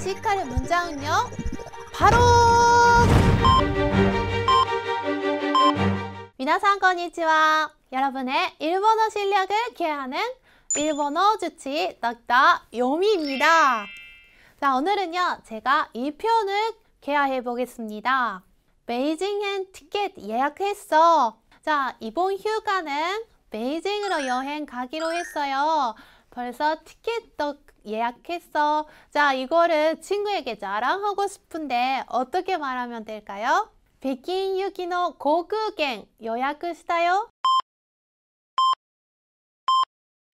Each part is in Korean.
시카의 문장은요. 바로 미나상 건이치와 여러분의 일본어 실력을 기여하는 일본어 주치 떡다 요미입니다. 자, 오늘은요. 제가 이 표현을 개화해 보겠습니다. 베이징행 티켓 예약했어. 자, 이번 휴가는 베이징으로 여행 가기로 했어요. 벌써 티켓도 예약했어. 자, 이거를 친구에게 자랑하고 싶은데 어떻게 말하면 될까요? 백인 유기노 고국행 예약したよ.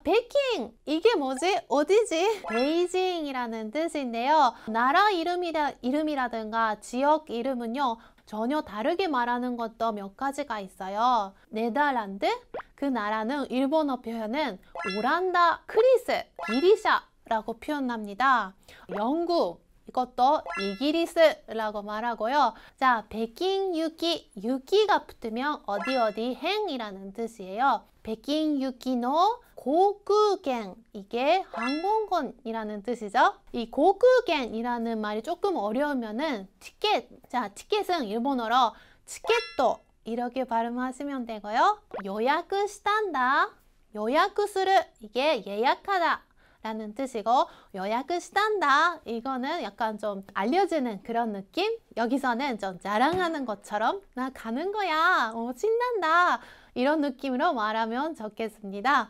베킹! 이게 뭐지? 어디지? 베이징이라는 뜻인데요. 나라 이름이라, 이름이라든가 지역 이름은요. 전혀 다르게 말하는 것도 몇 가지가 있어요. 네덜란드, 그 나라는 일본어 표현은 오란다, 크리스, 기리샤라고 표현합니다. 영국, 이것도 이기리스라고 말하고요. 자, 백인 유기, 유기가 붙으면 어디 어디 행이라는 뜻이에요. 백인 유기노 고쿠겐 이게 항공권이라는 뜻이죠. 이 고쿠겐이라는 말이 조금 어려우면은 티켓 자 티켓은 일본어로 티켓도 이렇게 발음하시면 되고요. 요약したんだ 요약する 이게 예약하다 라는 뜻이고 요약을 시단다 이거는 약간 좀 알려주는 그런 느낌 여기서는 좀 자랑하는 것처럼 나 가는 거야 어, 신난다 이런 느낌으로 말하면 좋겠습니다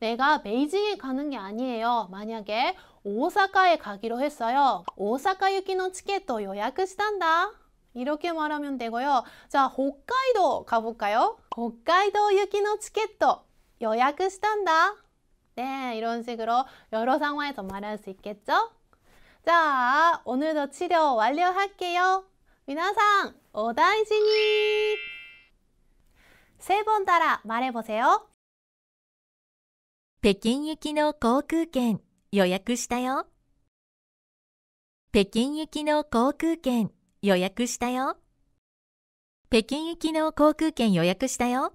내가 베이징에 가는 게 아니에요. 만약에 오사카에 가기로 했어요. 오사카 유키노 치켓도 예약したんだ. 이렇게 말하면 되고요. 자, 홋카이도 가볼까요? 홋카이도 유키노 치켓도 예약したんだ. 네, 이런 식으로 여러 상황에서 말할 수 있겠죠? 자, 오늘도 치료 완료할게요. 미나상, 오다이지니! 세 번 따라 말해보세요. 北京行きの航空券予約したよ。北京行きの航空券予約したよ。北京行きの航空券予約したよ。